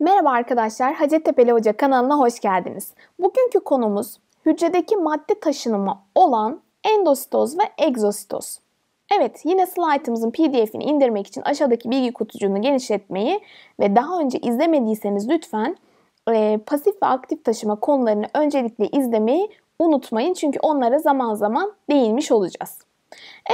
Merhaba arkadaşlar, Hacettepe'li Hoca kanalına hoş geldiniz. Bugünkü konumuz hücredeki madde taşınımı olan endositoz ve egzositoz. Evet, yine slaytımızın pdf'ini indirmek için aşağıdaki bilgi kutucuğunu genişletmeyi ve daha önce izlemediyseniz lütfen e, pasif ve aktif taşıma konularını öncelikle izlemeyi unutmayın. Çünkü onlara zaman zaman değinmiş olacağız.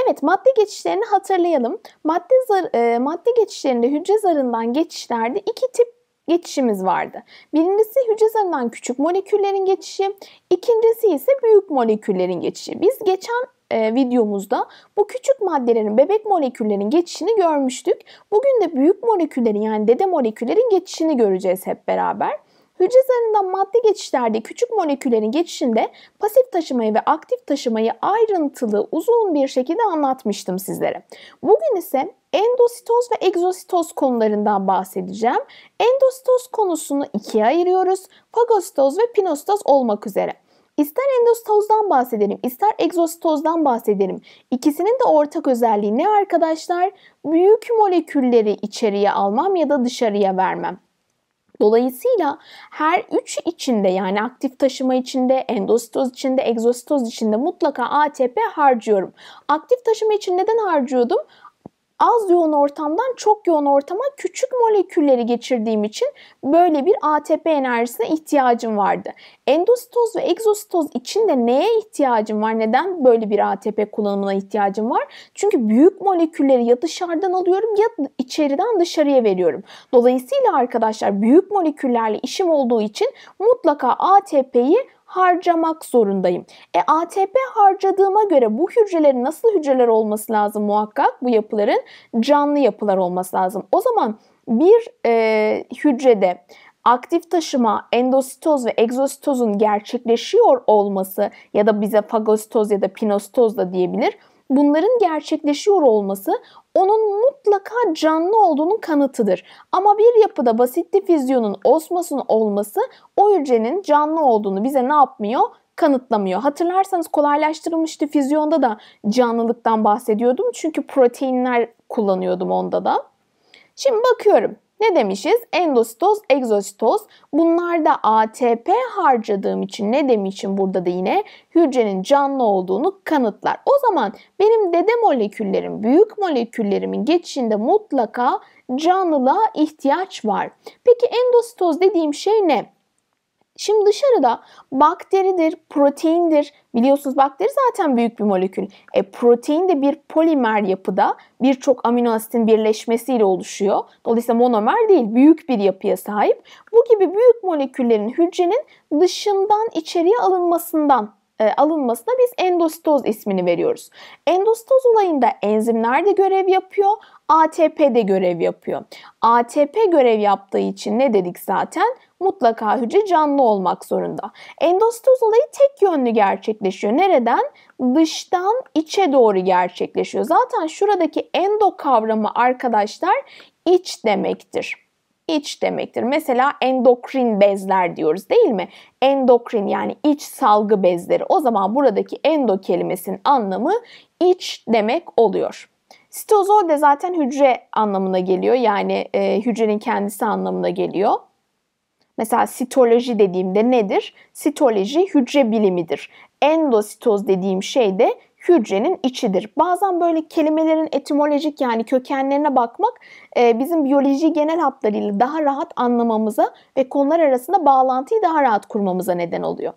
Evet madde geçişlerini hatırlayalım. Madde, zar, e, madde geçişlerinde hücre zarından geçişlerde iki tip geçişimiz vardı. Birincisi hücre zarından küçük moleküllerin geçişi, ikincisi ise büyük moleküllerin geçişi. Biz geçen e, videomuzda bu küçük maddelerin bebek moleküllerin geçişini görmüştük. Bugün de büyük moleküllerin yani dede moleküllerin geçişini göreceğiz hep beraber. Hücre zarından madde geçişlerde küçük moleküllerin geçişinde pasif taşımayı ve aktif taşımayı ayrıntılı uzun bir şekilde anlatmıştım sizlere. Bugün ise endositoz ve egzositoz konularından bahsedeceğim. Endositoz konusunu ikiye ayırıyoruz. Fagositoz ve pinositoz olmak üzere. İster endositozdan bahsedelim, ister egzositozdan bahsedelim. İkisinin de ortak özelliği ne arkadaşlar? Büyük molekülleri içeriye almam ya da dışarıya vermem. Dolayısıyla her üçü içinde yani aktif taşıma içinde, endositoz içinde, egzositoz içinde mutlaka ATP harcıyorum. Aktif taşıma için neden harcıyordum? az yoğun ortamdan çok yoğun ortama küçük molekülleri geçirdiğim için böyle bir ATP enerjisine ihtiyacım vardı. Endositoz ve egzositoz için de neye ihtiyacım var? Neden böyle bir ATP kullanımına ihtiyacım var? Çünkü büyük molekülleri ya dışarıdan alıyorum ya içeriden dışarıya veriyorum. Dolayısıyla arkadaşlar büyük moleküllerle işim olduğu için mutlaka ATP'yi harcamak zorundayım. E ATP harcadığıma göre bu hücrelerin nasıl hücreler olması lazım muhakkak? Bu yapıların canlı yapılar olması lazım. O zaman bir e, hücrede aktif taşıma, endositoz ve egzositozun gerçekleşiyor olması ya da bize fagositoz ya da pinositoz da diyebilir. Bunların gerçekleşiyor olması onun mutlaka canlı olduğunun kanıtıdır. Ama bir yapıda basit difüzyonun osmosun olması o hücrenin canlı olduğunu bize ne yapmıyor? kanıtlamıyor. Hatırlarsanız kolaylaştırılmış difüzyonda da canlılıktan bahsediyordum. Çünkü proteinler kullanıyordum onda da. Şimdi bakıyorum. Ne demişiz? Endositoz, egzositoz. Bunlarda ATP harcadığım için ne demişim burada da yine hücrenin canlı olduğunu kanıtlar. O zaman benim dede moleküllerim, büyük moleküllerimin geçişinde mutlaka canlılığa ihtiyaç var. Peki endositoz dediğim şey ne? Şimdi dışarıda bakteridir, proteindir. Biliyorsunuz bakteri zaten büyük bir molekül. E, protein de bir polimer yapıda birçok amino asitin birleşmesiyle oluşuyor. Dolayısıyla monomer değil, büyük bir yapıya sahip. Bu gibi büyük moleküllerin hücrenin dışından içeriye alınmasından e, alınmasına biz endositoz ismini veriyoruz. Endositoz olayında enzimler de görev yapıyor ATP'de görev yapıyor. ATP görev yaptığı için ne dedik zaten? Mutlaka hücre canlı olmak zorunda. Endositoz olayı tek yönlü gerçekleşiyor. Nereden? Dıştan içe doğru gerçekleşiyor. Zaten şuradaki endo kavramı arkadaşlar iç demektir iç demektir. Mesela endokrin bezler diyoruz değil mi? Endokrin yani iç salgı bezleri. O zaman buradaki endo kelimesinin anlamı iç demek oluyor. Sitozol de zaten hücre anlamına geliyor. Yani e, hücrenin kendisi anlamına geliyor. Mesela sitoloji dediğimde nedir? Sitoloji hücre bilimidir. Endositoz dediğim şey de hücrenin içidir. Bazen böyle kelimelerin etimolojik yani kökenlerine bakmak e, bizim biyoloji genel hatlarıyla daha rahat anlamamıza ve konular arasında bağlantıyı daha rahat kurmamıza neden oluyor.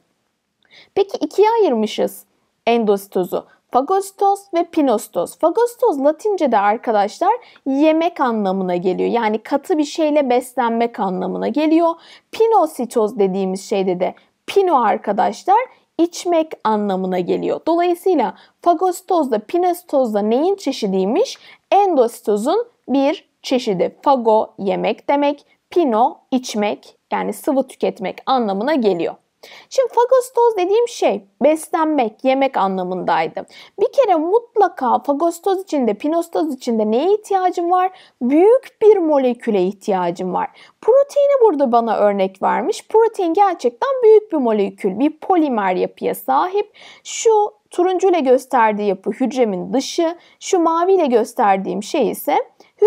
Peki ikiye ayırmışız endositozu. Fagostos ve pinostos. Fagostos Latince'de arkadaşlar yemek anlamına geliyor. Yani katı bir şeyle beslenmek anlamına geliyor. Pinositoz dediğimiz şeyde de pino arkadaşlar içmek anlamına geliyor. Dolayısıyla fagositozda pinasitozda neyin çeşidiymiş? Endositozun bir çeşidi. Fago yemek demek, pino içmek yani sıvı tüketmek anlamına geliyor. Şimdi fagostoz dediğim şey beslenmek, yemek anlamındaydı. Bir kere mutlaka fagostoz içinde, pinostoz içinde neye ihtiyacım var? Büyük bir moleküle ihtiyacım var. Proteini burada bana örnek vermiş. Protein gerçekten büyük bir molekül, bir polimer yapıya sahip. Şu turuncu ile gösterdiği yapı hücremin dışı, şu mavi ile gösterdiğim şey ise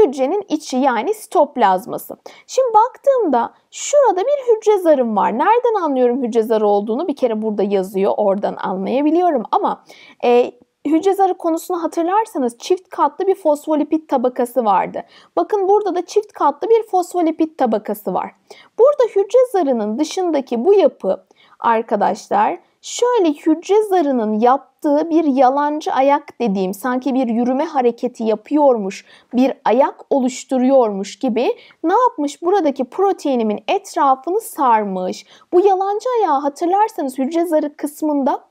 hücrenin içi yani sitoplazması. Şimdi baktığımda şurada bir hücre zarım var. Nereden anlıyorum hücre zarı olduğunu? Bir kere burada yazıyor. Oradan anlayabiliyorum ama e, hücre zarı konusunu hatırlarsanız çift katlı bir fosfolipid tabakası vardı. Bakın burada da çift katlı bir fosfolipid tabakası var. Burada hücre zarının dışındaki bu yapı arkadaşlar şöyle hücre zarının yaptığı yaptığı bir yalancı ayak dediğim sanki bir yürüme hareketi yapıyormuş, bir ayak oluşturuyormuş gibi ne yapmış? Buradaki proteinimin etrafını sarmış. Bu yalancı ayağı hatırlarsanız hücre zarı kısmında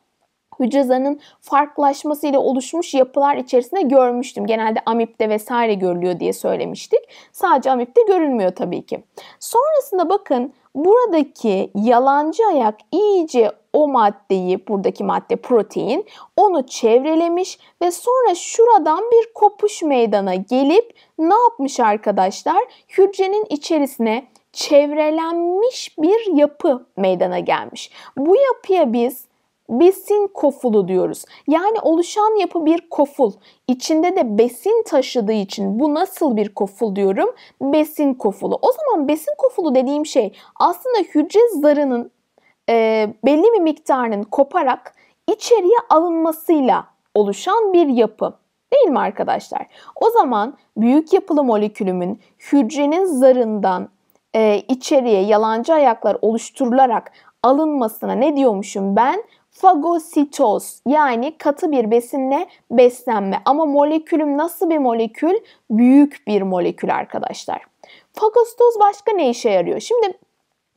hücre zarının farklılaşmasıyla oluşmuş yapılar içerisinde görmüştüm. Genelde amipte vesaire görülüyor diye söylemiştik. Sadece amipte görülmüyor tabii ki. Sonrasında bakın buradaki yalancı ayak iyice o maddeyi, buradaki madde protein, onu çevrelemiş ve sonra şuradan bir kopuş meydana gelip ne yapmış arkadaşlar? Hücrenin içerisine çevrelenmiş bir yapı meydana gelmiş. Bu yapıya biz besin kofulu diyoruz. Yani oluşan yapı bir koful. İçinde de besin taşıdığı için bu nasıl bir koful diyorum? Besin kofulu. O zaman besin kofulu dediğim şey aslında hücre zarının e, belli bir miktarının koparak içeriye alınmasıyla oluşan bir yapı. Değil mi arkadaşlar? O zaman büyük yapılı molekülümün hücrenin zarından e, içeriye yalancı ayaklar oluşturularak alınmasına ne diyormuşum ben? Fagositoz yani katı bir besinle beslenme. Ama molekülüm nasıl bir molekül? Büyük bir molekül arkadaşlar. Fagositoz başka ne işe yarıyor? Şimdi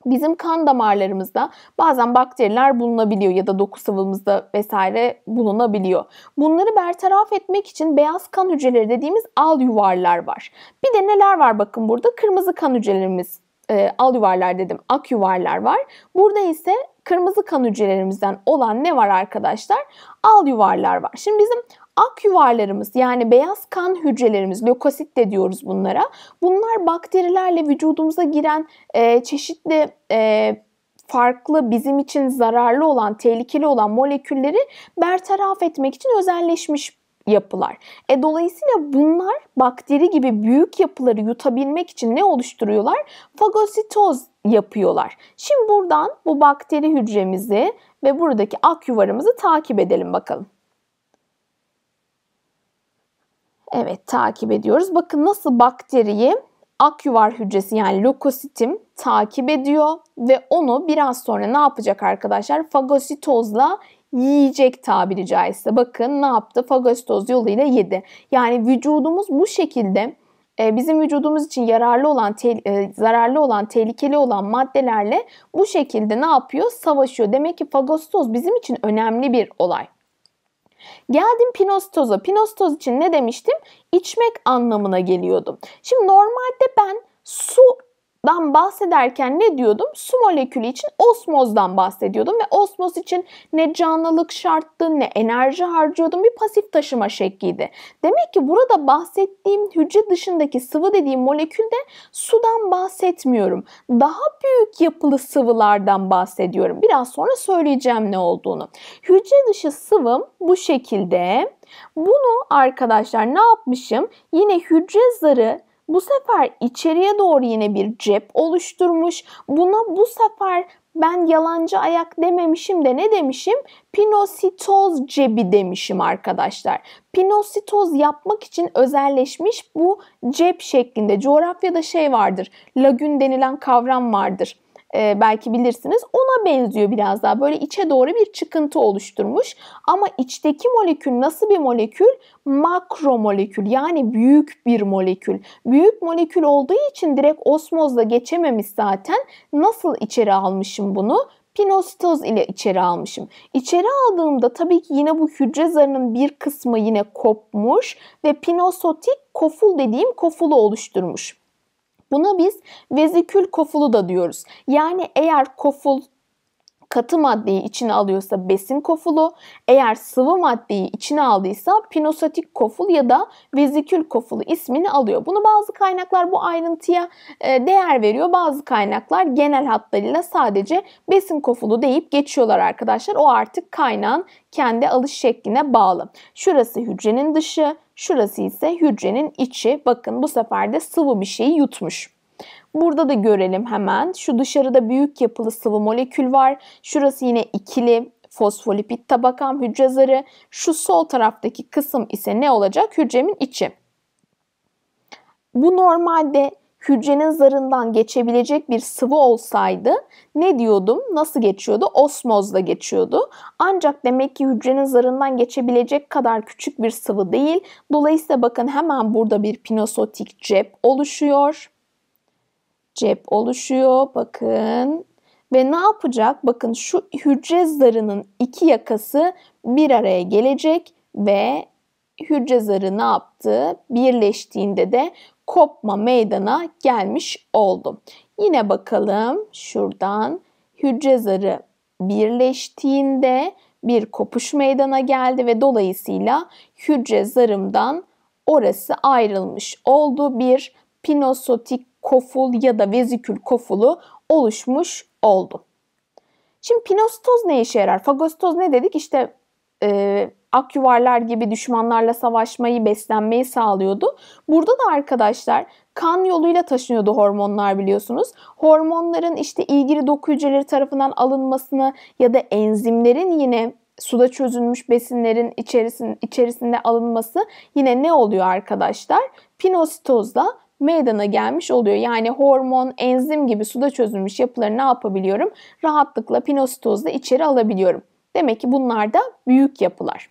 Bizim kan damarlarımızda bazen bakteriler bulunabiliyor ya da doku sıvımızda vesaire bulunabiliyor. Bunları bertaraf etmek için beyaz kan hücreleri dediğimiz al yuvarlar var. Bir de neler var bakın burada? Kırmızı kan hücrelerimiz e, al yuvarlar dedim, ak yuvarlar var. Burada ise kırmızı kan hücrelerimizden olan ne var arkadaşlar? Al yuvarlar var. Şimdi bizim Ak yuvarlarımız yani beyaz kan hücrelerimiz, lökosit de diyoruz bunlara. Bunlar bakterilerle vücudumuza giren e, çeşitli e, farklı bizim için zararlı olan, tehlikeli olan molekülleri bertaraf etmek için özelleşmiş yapılar. E dolayısıyla bunlar bakteri gibi büyük yapıları yutabilmek için ne oluşturuyorlar? Fagositoz yapıyorlar. Şimdi buradan bu bakteri hücremizi ve buradaki ak yuvarımızı takip edelim bakalım. Evet takip ediyoruz. Bakın nasıl bakteriyi aküvar hücresi yani lokositim takip ediyor ve onu biraz sonra ne yapacak arkadaşlar? Fagositozla yiyecek tabiri caizse. Bakın ne yaptı? Fagositoz yoluyla yedi. Yani vücudumuz bu şekilde e, bizim vücudumuz için yararlı olan, e, zararlı olan, tehlikeli olan maddelerle bu şekilde ne yapıyor? Savaşıyor. Demek ki fagositoz bizim için önemli bir olay. Geldim pinostoza. Pinostoz için ne demiştim? İçmek anlamına geliyordum. Şimdi normalde ben su dan bahsederken ne diyordum? Su molekülü için osmozdan bahsediyordum ve osmoz için ne canlılık şarttı ne enerji harcıyordum bir pasif taşıma şekliydi. Demek ki burada bahsettiğim hücre dışındaki sıvı dediğim molekülde sudan bahsetmiyorum. Daha büyük yapılı sıvılardan bahsediyorum. Biraz sonra söyleyeceğim ne olduğunu. Hücre dışı sıvım bu şekilde. Bunu arkadaşlar ne yapmışım? Yine hücre zarı bu sefer içeriye doğru yine bir cep oluşturmuş. Buna bu sefer ben yalancı ayak dememişim de ne demişim? Pinositoz cebi demişim arkadaşlar. Pinositoz yapmak için özelleşmiş bu cep şeklinde. Coğrafyada şey vardır. Lagün denilen kavram vardır e, belki bilirsiniz. Ona benziyor biraz daha. Böyle içe doğru bir çıkıntı oluşturmuş. Ama içteki molekül nasıl bir molekül? Makromolekül yani büyük bir molekül. Büyük molekül olduğu için direkt osmozla geçememiş zaten. Nasıl içeri almışım bunu? pinositoz ile içeri almışım. İçeri aldığımda tabii ki yine bu hücre zarının bir kısmı yine kopmuş ve pinosotik koful dediğim kofulu oluşturmuş. Buna biz vezikül kofulu da diyoruz. Yani eğer koful katı maddeyi içine alıyorsa besin kofulu, eğer sıvı maddeyi içine aldıysa pinosatik koful ya da vezikül kofulu ismini alıyor. Bunu bazı kaynaklar bu ayrıntıya e, değer veriyor. Bazı kaynaklar genel hatlarıyla sadece besin kofulu deyip geçiyorlar arkadaşlar. O artık kaynağın kendi alış şekline bağlı. Şurası hücrenin dışı, Şurası ise hücrenin içi. Bakın bu sefer de sıvı bir şeyi yutmuş. Burada da görelim hemen. Şu dışarıda büyük yapılı sıvı molekül var. Şurası yine ikili fosfolipid tabakam hücre zarı. Şu sol taraftaki kısım ise ne olacak? Hücremin içi. Bu normalde hücrenin zarından geçebilecek bir sıvı olsaydı ne diyordum? Nasıl geçiyordu? Osmozla geçiyordu. Ancak demek ki hücrenin zarından geçebilecek kadar küçük bir sıvı değil. Dolayısıyla bakın hemen burada bir pinosotik cep oluşuyor. Cep oluşuyor. Bakın ve ne yapacak? Bakın şu hücre zarının iki yakası bir araya gelecek ve hücre zarı ne yaptı? Birleştiğinde de kopma meydana gelmiş oldu. Yine bakalım şuradan hücre zarı birleştiğinde bir kopuş meydana geldi ve dolayısıyla hücre zarımdan orası ayrılmış oldu. Bir pinosotik koful ya da vezikül kofulu oluşmuş oldu. Şimdi pinostoz ne işe yarar? Fagostoz ne dedik? İşte e, ak yuvarlar gibi düşmanlarla savaşmayı, beslenmeyi sağlıyordu. Burada da arkadaşlar kan yoluyla taşınıyordu hormonlar biliyorsunuz. Hormonların işte ilgili doku hücreleri tarafından alınmasını ya da enzimlerin yine suda çözülmüş besinlerin içerisinde, içerisinde alınması yine ne oluyor arkadaşlar? Pinositozla meydana gelmiş oluyor. Yani hormon, enzim gibi suda çözülmüş yapıları ne yapabiliyorum? Rahatlıkla pinositozla içeri alabiliyorum. Demek ki bunlar da büyük yapılar.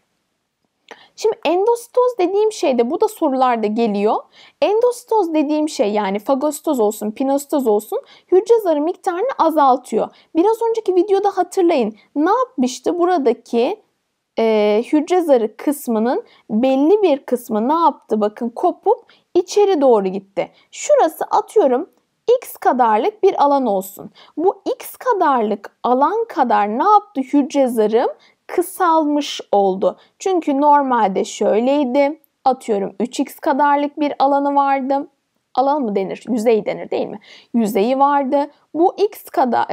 Şimdi endositoz dediğim şeyde bu da sorularda geliyor. Endositoz dediğim şey yani fagositoz olsun, pinositoz olsun hücre zarı miktarını azaltıyor. Biraz önceki videoda hatırlayın ne yapmıştı buradaki e, hücre zarı kısmının belli bir kısmı ne yaptı bakın kopup içeri doğru gitti. Şurası atıyorum x kadarlık bir alan olsun. Bu x kadarlık alan kadar ne yaptı hücre zarım? Kısalmış oldu. Çünkü normalde şöyleydi. Atıyorum 3x kadarlık bir alanı vardı. Alan mı denir? Yüzey denir değil mi? Yüzeyi vardı. Bu x kadar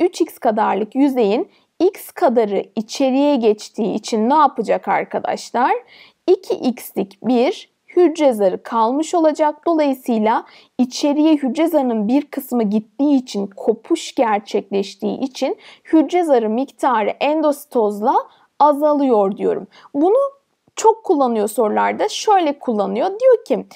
3x e, kadarlık yüzeyin x kadarı içeriye geçtiği için ne yapacak arkadaşlar? 2x'lik bir hücre zarı kalmış olacak. Dolayısıyla içeriye hücre zarının bir kısmı gittiği için kopuş gerçekleştiği için hücre zarı miktarı endositozla azalıyor diyorum. Bunu çok kullanıyor sorularda. Şöyle kullanıyor. Diyor ki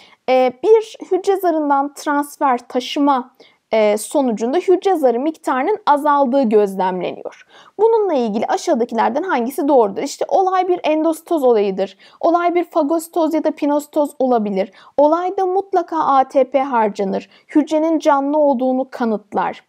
bir hücre zarından transfer taşıma e, sonucunda hücre zarı miktarının azaldığı gözlemleniyor. Bununla ilgili aşağıdakilerden hangisi doğrudur? İşte olay bir endostoz olayıdır. Olay bir fagositoz ya da pinostoz olabilir. Olayda mutlaka ATP harcanır. Hücrenin canlı olduğunu kanıtlar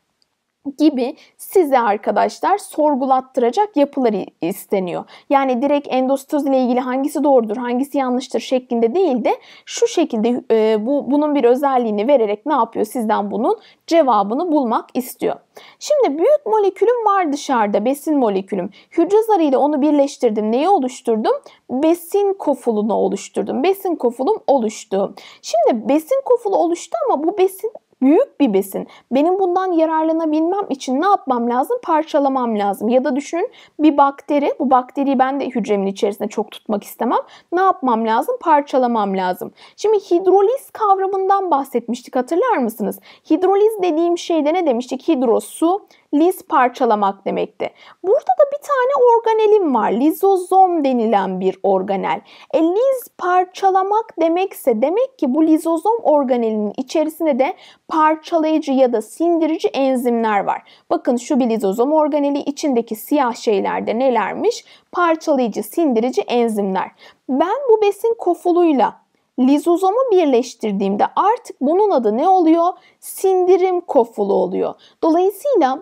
gibi size arkadaşlar sorgulattıracak yapılar isteniyor. Yani direkt endostoz ile ilgili hangisi doğrudur, hangisi yanlıştır şeklinde değil de şu şekilde e, bu bunun bir özelliğini vererek ne yapıyor? Sizden bunun cevabını bulmak istiyor. Şimdi büyük molekülüm var dışarıda besin molekülüm. Hücre zarı ile onu birleştirdim. Neyi oluşturdum? Besin kofulunu oluşturdum. Besin kofulum oluştu. Şimdi besin kofulu oluştu ama bu besin büyük bir besin. Benim bundan yararlanabilmem için ne yapmam lazım? Parçalamam lazım. Ya da düşünün bir bakteri, bu bakteriyi ben de hücremin içerisinde çok tutmak istemem. Ne yapmam lazım? Parçalamam lazım. Şimdi hidroliz kavramından bahsetmiştik hatırlar mısınız? Hidroliz dediğim şeyde ne demiştik? Hidro su, Liz parçalamak demekti. Burada da bir tane organelim var. Lizozom denilen bir organel. E liz parçalamak demekse demek ki bu lizozom organelinin içerisinde de parçalayıcı ya da sindirici enzimler var. Bakın şu bir lizozom organeli içindeki siyah şeylerde nelermiş? Parçalayıcı, sindirici enzimler. Ben bu besin kofuluyla lizozomu birleştirdiğimde artık bunun adı ne oluyor? Sindirim kofulu oluyor. Dolayısıyla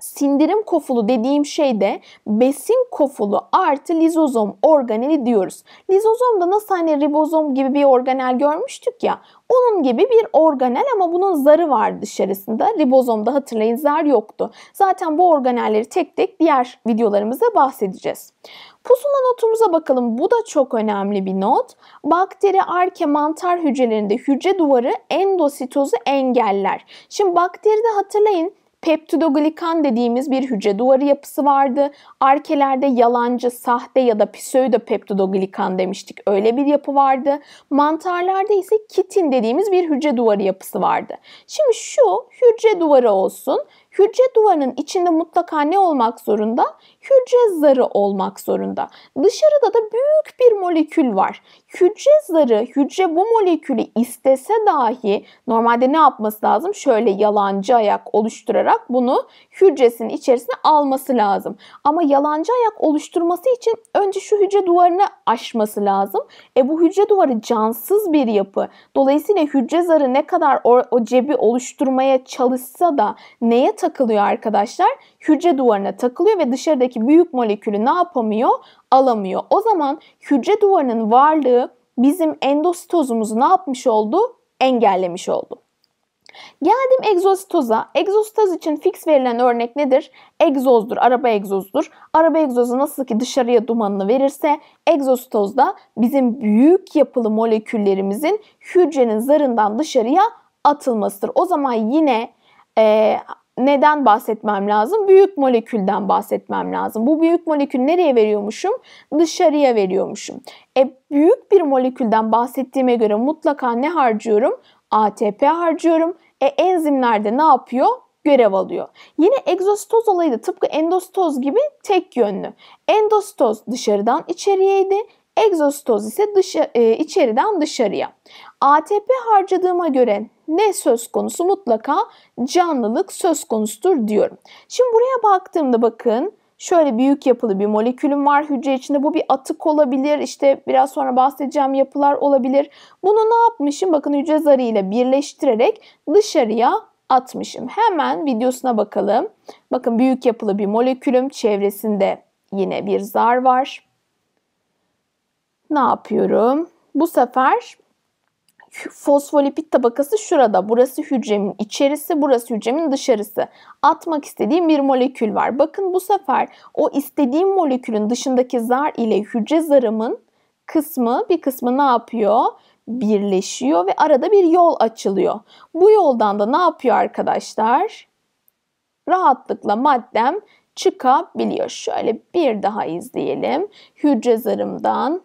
sindirim kofulu dediğim şey de besin kofulu artı lizozom organeli diyoruz. Lizozom da nasıl hani ribozom gibi bir organel görmüştük ya. Onun gibi bir organel ama bunun zarı var dışarısında. Ribozomda hatırlayın zar yoktu. Zaten bu organelleri tek tek diğer videolarımızda bahsedeceğiz. Pusula notumuza bakalım. Bu da çok önemli bir not. Bakteri, arke, mantar hücrelerinde hücre duvarı endositozu engeller. Şimdi bakteride hatırlayın Peptidoglikan dediğimiz bir hücre duvarı yapısı vardı. Arkelerde yalancı, sahte ya da pseudo peptidoglikan demiştik. Öyle bir yapı vardı. Mantarlarda ise kitin dediğimiz bir hücre duvarı yapısı vardı. Şimdi şu hücre duvarı olsun. Hücre duvarının içinde mutlaka ne olmak zorunda? Hücre zarı olmak zorunda. Dışarıda da büyük bir molekül var. Hücre zarı, hücre bu molekülü istese dahi normalde ne yapması lazım? Şöyle yalancı ayak oluşturarak bunu hücresinin içerisine alması lazım. Ama yalancı ayak oluşturması için önce şu hücre duvarını aşması lazım. E bu hücre duvarı cansız bir yapı. Dolayısıyla hücre zarı ne kadar o, o cebi oluşturmaya çalışsa da neye takılıyor arkadaşlar? Hücre duvarına takılıyor ve dışarıdaki büyük molekülü ne yapamıyor? alamıyor. O zaman hücre duvarının varlığı bizim endositozumuzu ne yapmış oldu? Engellemiş oldu. Geldim egzositoza. Egzositoz için fix verilen örnek nedir? Egzozdur, araba egzozdur. Araba egzozu nasıl ki dışarıya dumanını verirse egzositoz da bizim büyük yapılı moleküllerimizin hücrenin zarından dışarıya atılmasıdır. O zaman yine e, neden bahsetmem lazım? Büyük molekülden bahsetmem lazım. Bu büyük molekül nereye veriyormuşum? Dışarıya veriyormuşum. E büyük bir molekülden bahsettiğime göre mutlaka ne harcıyorum? ATP harcıyorum. E enzimlerde ne yapıyor? görev alıyor. Yine egzositoz olayı da tıpkı endositoz gibi tek yönlü. Endositoz dışarıdan içeriyeydi. Egzositoz ise dışı, e, içeriden dışarıya. ATP harcadığıma göre ne söz konusu? Mutlaka canlılık söz konusudur diyorum. Şimdi buraya baktığımda bakın şöyle büyük yapılı bir molekülüm var hücre içinde. Bu bir atık olabilir. İşte biraz sonra bahsedeceğim yapılar olabilir. Bunu ne yapmışım? Bakın hücre zarı ile birleştirerek dışarıya atmışım. Hemen videosuna bakalım. Bakın büyük yapılı bir molekülüm. Çevresinde yine bir zar var. Ne yapıyorum? Bu sefer büyük fosfolipid tabakası şurada. Burası hücremin içerisi, burası hücremin dışarısı. Atmak istediğim bir molekül var. Bakın bu sefer o istediğim molekülün dışındaki zar ile hücre zarımın kısmı bir kısmı ne yapıyor? Birleşiyor ve arada bir yol açılıyor. Bu yoldan da ne yapıyor arkadaşlar? Rahatlıkla maddem çıkabiliyor. Şöyle bir daha izleyelim. Hücre zarımdan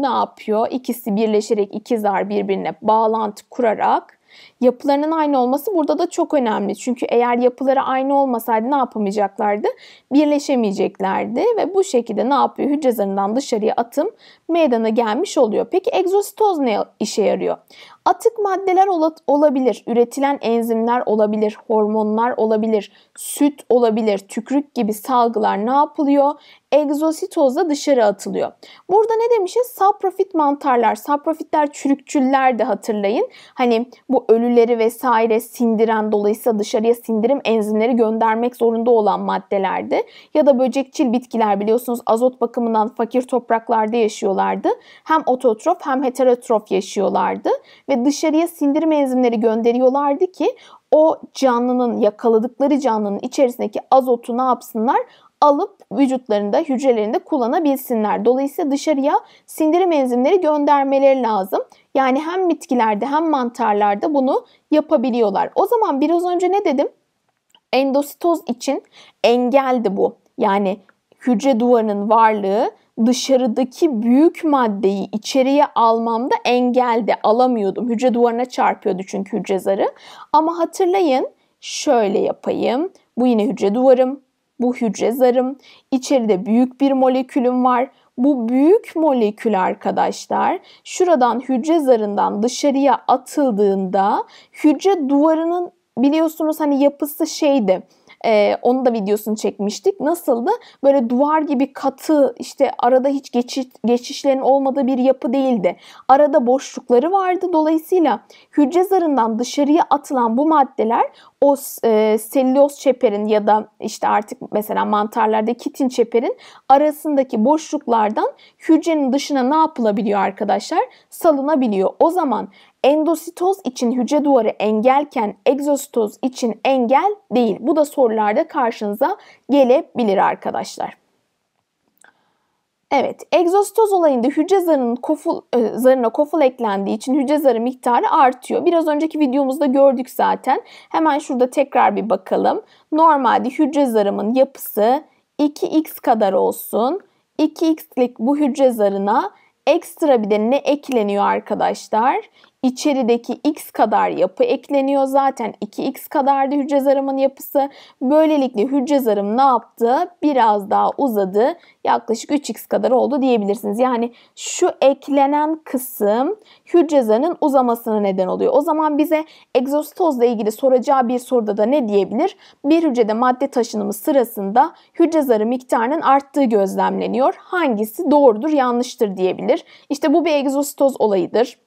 ne yapıyor? İkisi birleşerek ikizler birbirine bağlantı kurarak yapılarının aynı olması burada da çok önemli. Çünkü eğer yapıları aynı olmasaydı ne yapamayacaklardı? Birleşemeyeceklerdi ve bu şekilde ne yapıyor? Hücre zarından dışarıya atım meydana gelmiş oluyor. Peki egzositoz ne işe yarıyor? Atık maddeler olabilir, üretilen enzimler olabilir, hormonlar olabilir, süt olabilir, tükürük gibi salgılar ne yapılıyor? egzositozla dışarı atılıyor. Burada ne demişiz? Saprofit mantarlar, saprofitler çürükçüller de hatırlayın. Hani bu ölüleri vesaire sindiren dolayısıyla dışarıya sindirim enzimleri göndermek zorunda olan maddelerdi. Ya da böcekçil bitkiler biliyorsunuz azot bakımından fakir topraklarda yaşıyorlardı. Hem ototrof hem heterotrof yaşıyorlardı ve dışarıya sindirim enzimleri gönderiyorlardı ki o canlının yakaladıkları canlının içerisindeki azotu ne yapsınlar? alıp vücutlarında, hücrelerinde kullanabilsinler. Dolayısıyla dışarıya sindirim enzimleri göndermeleri lazım. Yani hem bitkilerde hem mantarlarda bunu yapabiliyorlar. O zaman biraz önce ne dedim? Endositoz için engeldi bu. Yani hücre duvarının varlığı dışarıdaki büyük maddeyi içeriye almamda engeldi. Alamıyordum. Hücre duvarına çarpıyordu çünkü hücre zarı. Ama hatırlayın şöyle yapayım. Bu yine hücre duvarım. Bu hücre zarım. İçeride büyük bir molekülüm var. Bu büyük molekül arkadaşlar şuradan hücre zarından dışarıya atıldığında hücre duvarının biliyorsunuz hani yapısı şeydi e, ee, onu da videosunu çekmiştik. Nasıldı? Böyle duvar gibi katı işte arada hiç geçiş geçişlerin olmadığı bir yapı değildi. Arada boşlukları vardı. Dolayısıyla hücre zarından dışarıya atılan bu maddeler o e, selüloz çeperin ya da işte artık mesela mantarlarda kitin çeperin arasındaki boşluklardan hücrenin dışına ne yapılabiliyor arkadaşlar? Salınabiliyor. O zaman Endositoz için hücre duvarı engelken egzositoz için engel değil. Bu da sorularda karşınıza gelebilir arkadaşlar. Evet, egzositoz olayında hücre zarının koful, e, zarına koful eklendiği için hücre zarı miktarı artıyor. Biraz önceki videomuzda gördük zaten. Hemen şurada tekrar bir bakalım. Normalde hücre zarımın yapısı 2x kadar olsun. 2x'lik bu hücre zarına ekstra bir de ne ekleniyor arkadaşlar? İçerideki x kadar yapı ekleniyor. Zaten 2x kadardı hücre zarımın yapısı. Böylelikle hücre zarım ne yaptı? Biraz daha uzadı. Yaklaşık 3x kadar oldu diyebilirsiniz. Yani şu eklenen kısım hücre zarının uzamasına neden oluyor. O zaman bize egzostozla ilgili soracağı bir soruda da ne diyebilir? Bir hücrede madde taşınımı sırasında hücre zarı miktarının arttığı gözlemleniyor. Hangisi doğrudur, yanlıştır diyebilir. İşte bu bir egzostoz olayıdır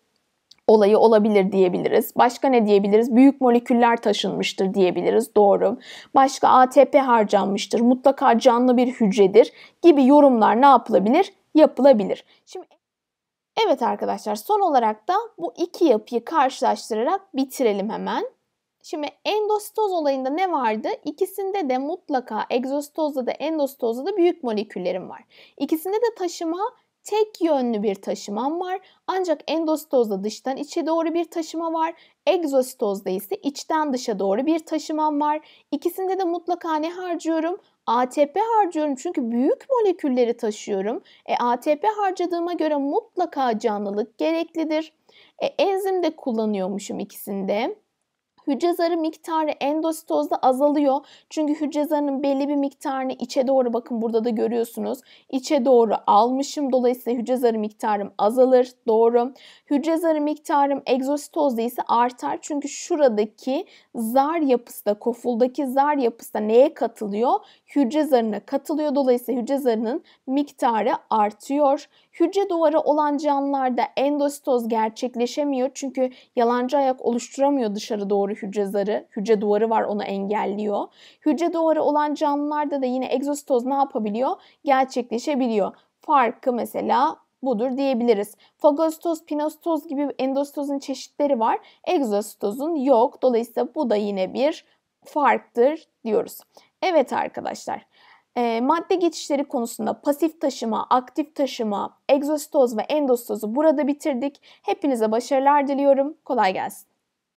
olayı olabilir diyebiliriz. Başka ne diyebiliriz? Büyük moleküller taşınmıştır diyebiliriz. Doğru. Başka ATP harcanmıştır. Mutlaka canlı bir hücredir gibi yorumlar ne yapılabilir? Yapılabilir. Şimdi Evet arkadaşlar son olarak da bu iki yapıyı karşılaştırarak bitirelim hemen. Şimdi endositoz olayında ne vardı? İkisinde de mutlaka egzostozda da endositozda da büyük moleküllerim var. İkisinde de taşıma tek yönlü bir taşımam var. Ancak endositozda dıştan içe doğru bir taşıma var. Egzositozda ise içten dışa doğru bir taşımam var. İkisinde de mutlaka ne harcıyorum? ATP harcıyorum çünkü büyük molekülleri taşıyorum. E, ATP harcadığıma göre mutlaka canlılık gereklidir. E, enzim de kullanıyormuşum ikisinde. Hücre zarı miktarı endositozda azalıyor. Çünkü hücre zarının belli bir miktarını içe doğru bakın burada da görüyorsunuz. İçe doğru almışım. Dolayısıyla hücre zarı miktarım azalır. Doğru. Hücre zarı miktarım egzositozda ise artar. Çünkü şuradaki zar yapısı da kofuldaki zar yapısı da neye katılıyor? Hücre zarına katılıyor. Dolayısıyla hücre zarının miktarı artıyor. Hücre duvarı olan canlılarda endositoz gerçekleşemiyor. Çünkü yalancı ayak oluşturamıyor dışarı doğru önemli hücre zarı, hücre duvarı var onu engelliyor. Hücre duvarı olan canlılarda da yine egzostoz ne yapabiliyor? Gerçekleşebiliyor. Farkı mesela budur diyebiliriz. Fagostoz, pinostoz gibi endostozun çeşitleri var. Egzostozun yok. Dolayısıyla bu da yine bir farktır diyoruz. Evet arkadaşlar. E, madde geçişleri konusunda pasif taşıma, aktif taşıma, egzostoz ve endostozu burada bitirdik. Hepinize başarılar diliyorum. Kolay gelsin.